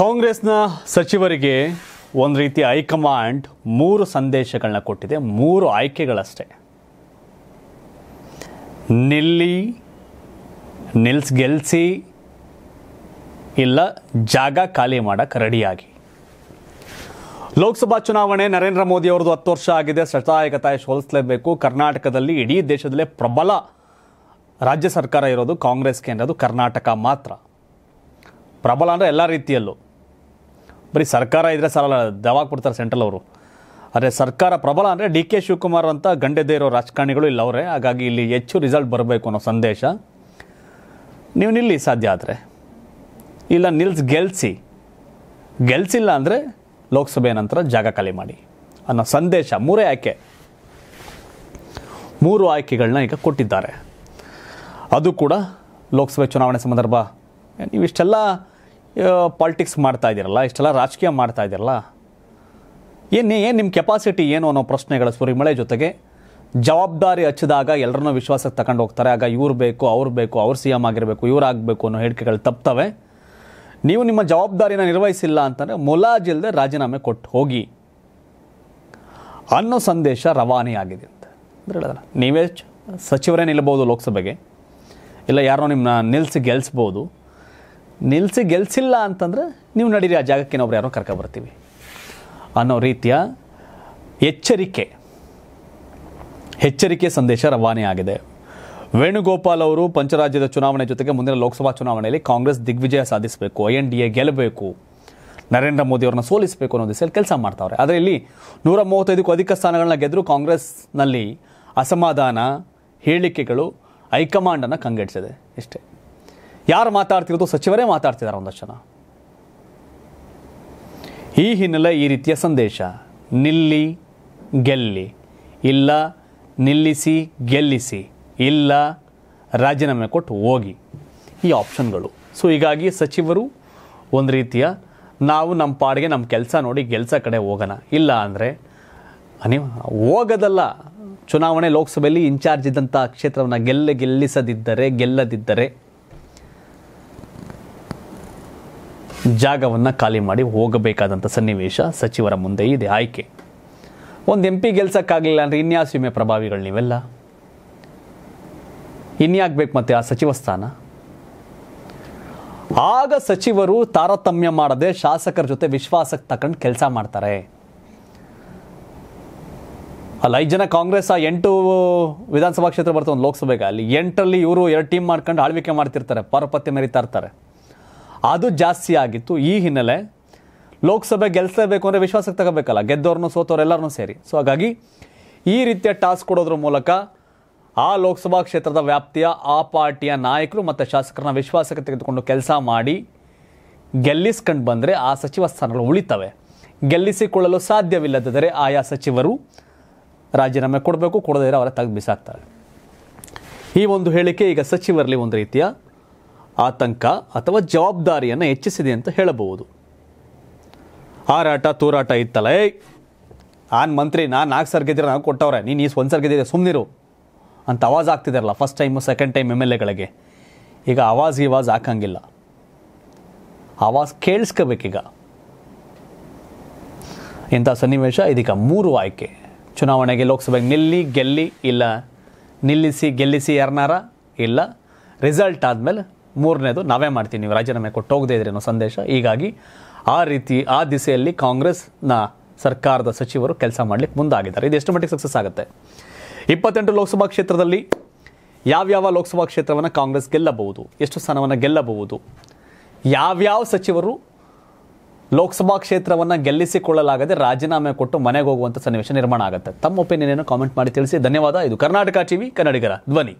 ಕಾಂಗ್ರೆಸ್ನ ಸಚಿವರಿಗೆ ಒಂದು ರೀತಿ ಹೈಕಮಾಂಡ್ ಮೂರು ಸಂದೇಶಗಳನ್ನ ಕೊಟ್ಟಿದೆ ಮೂರು ಆಯ್ಕೆಗಳಷ್ಟೇ ನಿಲ್ಲಿ ನಿಲ್ಸ್ ಗೆಲ್ಸಿ ಇಲ್ಲ ಜಾಗ ಖಾಲಿ ಮಾಡೋಕ್ಕೆ ರೆಡಿಯಾಗಿ ಲೋಕಸಭಾ ಚುನಾವಣೆ ನರೇಂದ್ರ ಮೋದಿ ಅವ್ರದ್ದು ಹತ್ತು ವರ್ಷ ಆಗಿದೆ ಸತಾಯಕತಾಯ ಸೋಲಿಸಲೇಬೇಕು ಕರ್ನಾಟಕದಲ್ಲಿ ಇಡೀ ದೇಶದಲ್ಲೇ ಪ್ರಬಲ ರಾಜ್ಯ ಸರ್ಕಾರ ಇರೋದು ಕಾಂಗ್ರೆಸ್ಗೆ ಅನ್ನೋದು ಕರ್ನಾಟಕ ಮಾತ್ರ ಪ್ರಬಲ ಅಂದರೆ ಎಲ್ಲ ರೀತಿಯಲ್ಲೂ ಬರೀ ಸರ್ಕಾರ ಇದ್ರೆ ಸಾಲ ದವಾಗ್ ಕೊಡ್ತಾರೆ ಸೆಂಟ್ರಲ್ ಅವರು ಆದರೆ ಸರ್ಕಾರ ಪ್ರಬಲ ಅಂದರೆ ಡಿ ಕೆ ಶಿವಕುಮಾರ್ ಅಂತ ಗಂಡೆದೇ ಇರೋ ರಾಜಕಾರಣಿಗಳು ಇಲ್ಲವ್ರೆ ಅವರೇ ಹಾಗಾಗಿ ಇಲ್ಲಿ ಹೆಚ್ಚು ರಿಸಲ್ಟ್ ಬರಬೇಕು ಅನ್ನೋ ಸಂದೇಶ ನೀವು ನಿಲ್ಲಿ ಸಾಧ್ಯ ಆದರೆ ಇಲ್ಲ ನಿಲ್ಸ್ ಗೆಲ್ಸಿ ಗೆಲ್ಸಿಲ್ಲ ಅಂದರೆ ಲೋಕಸಭೆ ನಂತರ ಜಾಗ ಖಾಲಿ ಮಾಡಿ ಅನ್ನೋ ಸಂದೇಶ ಮೂರೇ ಆಯ್ಕೆ ಮೂರು ಆಯ್ಕೆಗಳನ್ನ ಈಗ ಕೊಟ್ಟಿದ್ದಾರೆ ಅದು ಕೂಡ ಲೋಕಸಭೆ ಚುನಾವಣೆ ಸಂದರ್ಭ ನೀವಿಷ್ಟೆಲ್ಲ ಪಾಲಿಟಿಕ್ಸ್ ಮಾಡ್ತಾ ಇದ್ದೀರಲ್ಲ ಇಷ್ಟೆಲ್ಲ ರಾಜಕೀಯ ಮಾಡ್ತಾ ಇದ್ದೀರಲ್ಲ ಏನು ಏನು ನಿಮ್ಮ ಕೆಪಾಸಿಟಿ ಏನು ಅನ್ನೋ ಪ್ರಶ್ನೆಗಳ ಸುರಿಮಳೆ ಜೊತೆಗೆ ಜವಾಬ್ದಾರಿ ಹಚ್ಚಿದಾಗ ಎಲ್ಲರನ್ನೂ ವಿಶ್ವಾಸಕ್ಕೆ ತಗೊಂಡು ಹೋಗ್ತಾರೆ ಆಗ ಇವ್ರು ಬೇಕು ಅವ್ರು ಬೇಕು ಅವ್ರು ಸಿ ಎಮ್ ಆಗಿರಬೇಕು ಇವರಾಗಬೇಕು ಅನ್ನೋ ಹೇಳಿಕೆಗಳು ತಪ್ತವೆ ನೀವು ನಿಮ್ಮ ಜವಾಬ್ದಾರಿನ ನಿರ್ವಹಿಸಿಲ್ಲ ಅಂತಂದರೆ ಮುಲಾಜಿಲ್ಲದೆ ರಾಜೀನಾಮೆ ಕೊಟ್ಟು ಹೋಗಿ ಅನ್ನೋ ಸಂದೇಶ ರವಾನೆಯಾಗಿದೆ ಅಂತ ಅಂದರೆ ಹೇಳಿದ್ರೆ ನೀವೇ ಸಚಿವರೇ ನಿಲ್ಲಬಹುದು ಲೋಕಸಭೆಗೆ ಇಲ್ಲ ಯಾರೋ ನಿಮ್ಮನ್ನ ನಿಲ್ಲಿಸಿ ಗೆಲ್ಲಿಸ್ಬೋದು ನಿಲ್ಲಿಸಿ ಗೆಲ್ಲಿಸಿಲ್ಲ ಅಂತಂದರೆ ನೀವು ನಡೀರಿ ಆ ಜಾಗಕ್ಕೆ ಇನ್ನೊಬ್ರು ಯಾರೋ ಬರ್ತೀವಿ ಅನ್ನೋ ರೀತಿಯ ಎಚ್ಚರಿಕೆ ಎಚ್ಚರಿಕೆ ಸಂದೇಶ ರವಾನೆ ಆಗಿದೆ ವೇಣುಗೋಪಾಲ್ ಅವರು ಪಂಚರಾಜ್ಯದ ಚುನಾವಣೆ ಜೊತೆಗೆ ಮುಂದಿನ ಲೋಕಸಭಾ ಚುನಾವಣೆಯಲ್ಲಿ ಕಾಂಗ್ರೆಸ್ ದಿಗ್ವಿಜಯ ಸಾಧಿಸಬೇಕು ಐ ಎನ್ ಡಿ ಎ ಗೆಲ್ಲಬೇಕು ನರೇಂದ್ರ ಮೋದಿ ಅವರನ್ನ ಸೋಲಿಸಬೇಕು ಅನ್ನೋ ದಿಸಲ್ಲಿ ಕೆಲಸ ಮಾಡ್ತಾವ್ರೆ ಆದರೆ ಇಲ್ಲಿ ನೂರ ಮೂವತ್ತೈದಕ್ಕೂ ಅಧಿಕ ಸ್ಥಾನಗಳನ್ನ ಗೆದ್ದರೂ ಕಾಂಗ್ರೆಸ್ನಲ್ಲಿ ಅಸಮಾಧಾನ ಹೇಳಿಕೆಗಳು ಹೈಕಮಾಂಡನ್ನು ಕಂಗೆಡಿಸಿದೆ ಇಷ್ಟೇ ಯಾರು ಮಾತಾಡ್ತಿರೋದು ಸಚಿವರೇ ಮಾತಾಡ್ತಿದ್ದಾರೆ ಒಂದಷ್ಟು ಜನ ಈ ಹಿನ್ನೆಲೆ ಈ ರೀತಿಯ ಸಂದೇಶ ನಿಲ್ಲಿ ಗೆಲ್ಲಿ ಇಲ್ಲ ನಿಲ್ಲಿಸಿ ಗೆಲ್ಲಿಸಿ ಇಲ್ಲ ರಾಜೀನಾಮೆ ಕೊಟ್ಟು ಹೋಗಿ ಈ ಆಪ್ಷನ್ಗಳು ಸೊ ಹೀಗಾಗಿ ಸಚಿವರು ಒಂದು ರೀತಿಯ ನಾವು ನಮ್ಮ ಪಾಡಿಗೆ ನಮ್ಮ ಕೆಲಸ ನೋಡಿ ಕೆಲಸ ಕಡೆ ಹೋಗೋಣ ಇಲ್ಲ ಅಂದರೆ ಹೋಗದಲ್ಲ ಹೋಗೋದಲ್ಲ ಚುನಾವಣೆ ಲೋಕಸಭೆಯಲ್ಲಿ ಇನ್ಚಾರ್ಜ್ ಇದ್ದಂಥ ಕ್ಷೇತ್ರವನ್ನು ಗೆಲ್ಲ ಗೆಲ್ಲಿಸದಿದ್ದರೆ ಗೆಲ್ಲದಿದ್ದರೆ ಜಾಗವನ್ನು ಖಾಲಿ ಮಾಡಿ ಹೋಗಬೇಕಾದಂಥ ಸನ್ನಿವೇಶ ಸಚಿವರ ಮುಂದೆ ಇದೆ ಆಯ್ಕೆ ಒಂದು ಎಂ ಪಿ ಗೆಲ್ಸೋಕ್ಕಾಗಲಿಲ್ಲ ಅಂದರೆ ಇನ್ಯಾಸ ವಿಮೆ ಪ್ರಭಾವಿಗಳು ನೀವೆಲ್ಲ ಇನ್ಯಾಗಬೇಕು ಮತ್ತೆ ಆ ಸಚಿವ ಸ್ಥಾನ ಆಗ ಸಚಿವರು ತಾರತಮ್ಯ ಮಾಡದೆ ಶಾಸಕರ ಜೊತೆ ವಿಶ್ವಾಸಕ್ಕೆ ತಕ್ಕಂಡು ಕೆಲಸ ಮಾಡ್ತಾರೆ ಅಲ್ಲ ಐದು ಜನ ಕಾಂಗ್ರೆಸ್ ಆ ಎಂಟು ವಿಧಾನಸಭಾ ಕ್ಷೇತ್ರ ಬರ್ತದೆ ಒಂದು ಲೋಕಸಭೆಗೆ ಅಲ್ಲಿ ಎಂಟಲ್ಲಿ ಇವರು ಎರಡು ಟೀಮ್ ಮಾಡ್ಕೊಂಡು ಆಳ್ವಿಕೆ ಮಾಡ್ತಿರ್ತಾರೆ ಪಾರಪತ್ಯ ಮೆರಿತಾ ಇರ್ತಾರೆ ಅದು ಜಾಸ್ತಿ ಆಗಿತ್ತು ಈ ಹಿನ್ನೆಲೆ ಲೋಕಸಭೆ ಗೆಲ್ಲಿಸಲೇಬೇಕು ಅಂದರೆ ವಿಶ್ವಾಸಕ್ಕೆ ತಗೋಬೇಕಲ್ಲ ಗೆದ್ದವ್ರನ್ನೂ ಸೋತವ್ರೆಲ್ಲರನ್ನೂ ಸೇರಿ ಸೊ ಹಾಗಾಗಿ ಈ ರೀತಿಯ ಟಾಸ್ಕ್ ಕೊಡೋದ್ರ ಮೂಲಕ ಆ ಲೋಕಸಭಾ ಕ್ಷೇತ್ರದ ವ್ಯಾಪ್ತಿಯ ಆ ಪಾರ್ಟಿಯ ನಾಯಕರು ಮತ್ತು ಶಾಸಕರನ್ನ ವಿಶ್ವಾಸಕ್ಕೆ ತೆಗೆದುಕೊಂಡು ಕೆಲಸ ಮಾಡಿ ಗೆಲ್ಲಿಸ್ಕೊಂಡು ಬಂದರೆ ಆ ಸಚಿವ ಸ್ಥಾನಗಳು ಉಳಿತವೆ ಗೆಲ್ಲಿಸಿಕೊಳ್ಳಲು ಸಾಧ್ಯವಿಲ್ಲದಿದ್ದರೆ ಆಯಾ ಸಚಿವರು ರಾಜೀನಾಮೆ ಕೊಡಬೇಕು ಕೊಡದೇ ಅವರ ತೆಗೆದು ಬಿಸಾಕ್ತಾರೆ ಈ ಒಂದು ಹೇಳಿಕೆ ಈಗ ಸಚಿವರಲ್ಲಿ ಒಂದು ರೀತಿಯ ಆತಂಕ ಅಥವಾ ಜವಾಬ್ದಾರಿಯನ್ನು ಹೆಚ್ಚಿಸಿದೆ ಅಂತ ಹೇಳಬಹುದು ಆರಾಟ ತೂರಾಟ ಇತ್ತಲ್ಲ ಆನ್ ಮಂತ್ರಿ ನಾನು ನಾಲ್ಕು ಸರ್ ನಾವು ನಾನು ಕೊಟ್ಟವ್ರೆ ನೀನು ಈ ಒಂದು ಸರ್ ಗೆದ್ದಿದೆ ಸುಮ್ಮನಿರು ಅಂತ ಅವಾಜ್ ಆಗ್ತಿದ್ದಾರಲ್ಲ first time second time M L ಎಗಳಿಗೆ ಈಗ ಆವಾಜ್ ಇವಾಜ್ ಹಾಕಂಗಿಲ್ಲ ಆವಾಜ್ ಕೇಳಿಸ್ಕೋಬೇಕೀಗ ಇಂಥ ಸನ್ನಿವೇಶ ಇದೀಗ ಮೂರು ಆಯ್ಕೆ ಚುನಾವಣೆಗೆ ಲೋಕಸಭೆಗೆ ನಿಲ್ಲಿ ಗೆಲ್ಲಿ ಇಲ್ಲ ನಿಲ್ಲಿಸಿ ಗೆಲ್ಲಿಸಿ ಯಾರನಾರ ಇಲ್ಲ ರಿಸಲ್ಟ್ ಆದಮೇಲೆ ಮೂರನೇದು ನಾವೇ ಮಾಡ್ತೀವಿ ನೀವು ರಾಜೀನಾಮೆ ಕೊಟ್ಟು ಹೋಗದೇ ಇದ್ರೆ ಅನ್ನೋ ಸಂದೇಶ ಹೀಗಾಗಿ ಆ ರೀತಿ ಆ ದಿಸೆಯಲ್ಲಿ ಕಾಂಗ್ರೆಸ್ನ ಸರ್ಕಾರದ ಸಚಿವರು ಕೆಲಸ ಮಾಡಲಿಕ್ಕೆ ಮುಂದಾಗಿದ್ದಾರೆ ಇದು ಎಷ್ಟು ಮಟ್ಟಿಗೆ ಸಕ್ಸಸ್ ಆಗುತ್ತೆ ಇಪ್ಪತ್ತೆಂಟು ಲೋಕಸಭಾ ಕ್ಷೇತ್ರದಲ್ಲಿ ಯಾವ್ಯಾವ ಲೋಕಸಭಾ ಕ್ಷೇತ್ರವನ್ನು ಕಾಂಗ್ರೆಸ್ ಗೆಲ್ಲಬಹುದು ಎಷ್ಟು ಸ್ಥಾನವನ್ನು ಗೆಲ್ಲಬಹುದು ಯಾವ್ಯಾವ ಸಚಿವರು ಲೋಕಸಭಾ ಕ್ಷೇತ್ರವನ್ನು ಗೆಲ್ಲಿಸಿಕೊಳ್ಳಲಾಗದೆ ರಾಜೀನಾಮೆ ಕೊಟ್ಟು ಮನೆಗೆ ಹೋಗುವಂಥ ಸನ್ನಿವೇಶ ನಿರ್ಮಾಣ ಆಗುತ್ತೆ ತಮ್ಮ ಒಪಿನಿಯನ್ ಕಾಮೆಂಟ್ ಮಾಡಿ ತಿಳಿಸಿ ಧನ್ಯವಾದ ಇದು ಕರ್ನಾಟಕ ಟಿವಿ ಕನ್ನಡಿಗರ ಧ್ವನಿ